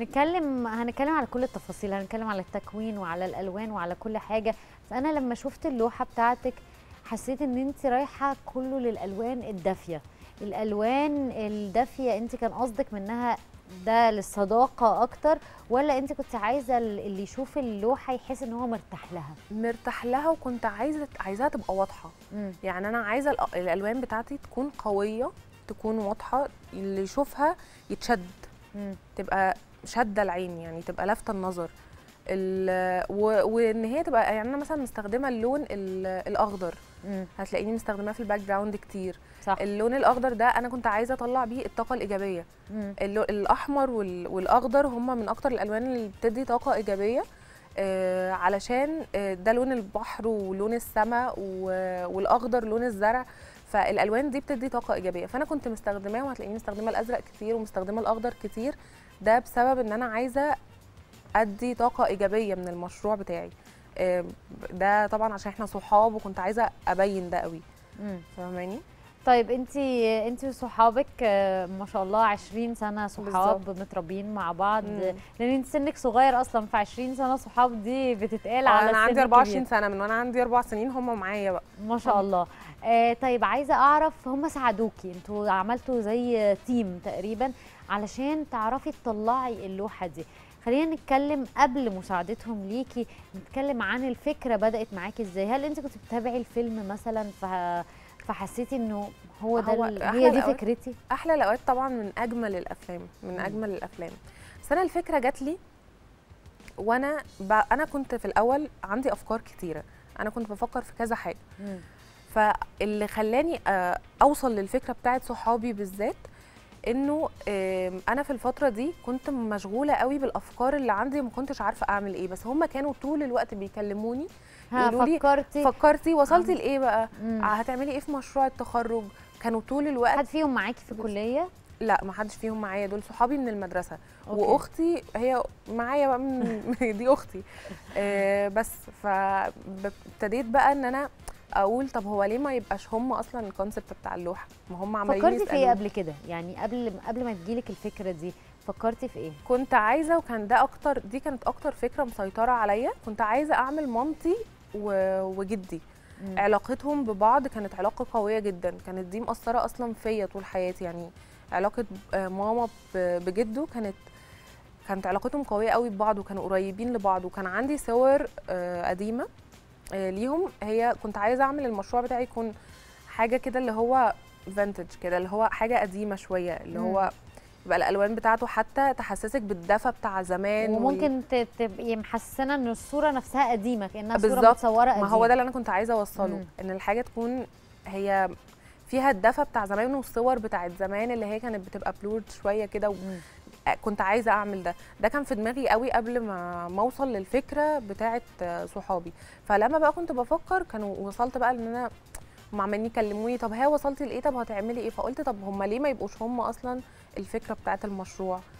نتكلم هنتكلم على كل التفاصيل هنتكلم على التكوين وعلى الالوان وعلى كل حاجه بس انا لما شفت اللوحه بتاعتك حسيت ان انت رايحه كله للالوان الدافيه الالوان الدافيه انت كان قصدك منها ده للصداقه اكتر ولا انت كنت عايزه اللي يشوف اللوحه يحس ان هو مرتاح لها مرتاح لها وكنت عايزه عايزاها تبقى واضحه مم. يعني انا عايزه الالوان بتاعتي تكون قويه تكون واضحه اللي يشوفها يتشد مم. تبقى شاده العين يعني تبقى لافته النظر وان هي تبقى يعني انا مثلا مستخدمه اللون الاخضر هتلاقيني مستخدماه في الباك جراوند كتير صح. اللون الاخضر ده انا كنت عايزه اطلع بيه الطاقه الايجابيه الاحمر والاخضر هما من اكتر الالوان اللي بتدي طاقه ايجابيه آه علشان آه ده لون البحر ولون السماء والاخضر لون الزرع فالالوان دي بتدي طاقه ايجابيه فانا كنت مستخدماه وهتلاقيني مستخدمه الازرق كتير ومستخدمه الاخضر كتير ده بسبب ان انا عايزه ادي طاقه ايجابيه من المشروع بتاعي ده طبعا عشان احنا صحاب وكنت عايزه ابين ده قوي فاهماني طيب انت انت وصحابك آه، ما شاء الله 20 سنه صحاب بالزبط. متربيين مع بعض مم. لان انت سنك صغير اصلا ف 20 سنه صحاب دي بتتقال آه، على انا عندي 24 كبير. سنه من وانا عندي اربع سنين هم معايا بقى ما شاء الله آه طيب عايزه اعرف هم ساعدوكي انتوا عملتوا زي تيم تقريبا علشان تعرفي تطلعي اللوحه دي خلينا نتكلم قبل مساعدتهم ليكي نتكلم عن الفكره بدات معاكي ازاي هل انت كنت بتتابعي الفيلم مثلا ف فحسيتي انه هو ده هو هي دي فكرتي احلى الاوقات طبعا من اجمل الافلام من اجمل الافلام بس انا الفكره جات لي وانا انا كنت في الاول عندي افكار كتيره انا كنت بفكر في كذا حاجه مم. فاللي خلاني آه، اوصل للفكره بتاعت صحابي بالذات انه انا في الفتره دي كنت مشغوله قوي بالافكار اللي عندي ما كنتش عارفه اعمل ايه بس هم كانوا طول الوقت بيكلموني ها فكرتي فكرتي وصلتي لايه بقى آه، هتعملي ايه في مشروع التخرج كانوا طول الوقت حد فيهم معاكي في الكليه لا ما حدش فيهم معايا دول صحابي من المدرسه أوكي. واختي هي معايا بقى من دي اختي آه بس فابتديت بقى ان انا اقول طب هو ليه ما يبقاش هم اصلا الكونسبت بتاع اللوحه ما هم عمالين فكرتي في ايه قبل كده يعني قبل قبل ما تجيلك الفكره دي فكرتي في ايه كنت عايزه وكان ده اكتر دي كانت اكتر فكره مسيطره عليا كنت عايزه اعمل مامتي وجدي مم. علاقتهم ببعض كانت علاقه قويه جدا كانت دي مأثره اصلا فيا طول حياتي يعني علاقه آه، ماما بجده كانت كانت علاقتهم قويه قوي ببعض وكانوا قريبين لبعض وكان عندي صور آه، قديمه آه، ليهم هي كنت عايزه اعمل المشروع بتاعي يكون حاجه كده اللي هو فانتج كده اللي هو حاجه قديمه شويه اللي هو يبقى الالوان بتاعته حتى تحسسك بالدفى بتاع زمان وممكن وي... يعني تبقي محسنه ان الصوره نفسها قديمه كانها صوره متصوره قديمه ما هو ده اللي انا كنت عايزه اوصله مم. ان الحاجه تكون هي فيها الدفى بتاع زمان والصور بتاعت زمان اللي هي كانت بتبقى بلورد شويه كده و... كنت عايزه اعمل ده ده كان في دماغي قوي قبل ما ما اوصل للفكره بتاعه صحابي فلما بقى كنت بفكر كانوا وصلت بقى ان انا هم عمالين يكلموني طب ها وصلتي لايه طب هتعملي ايه فقلت طب هم ليه ما يبقوش هم اصلا الفكره بتاعه المشروع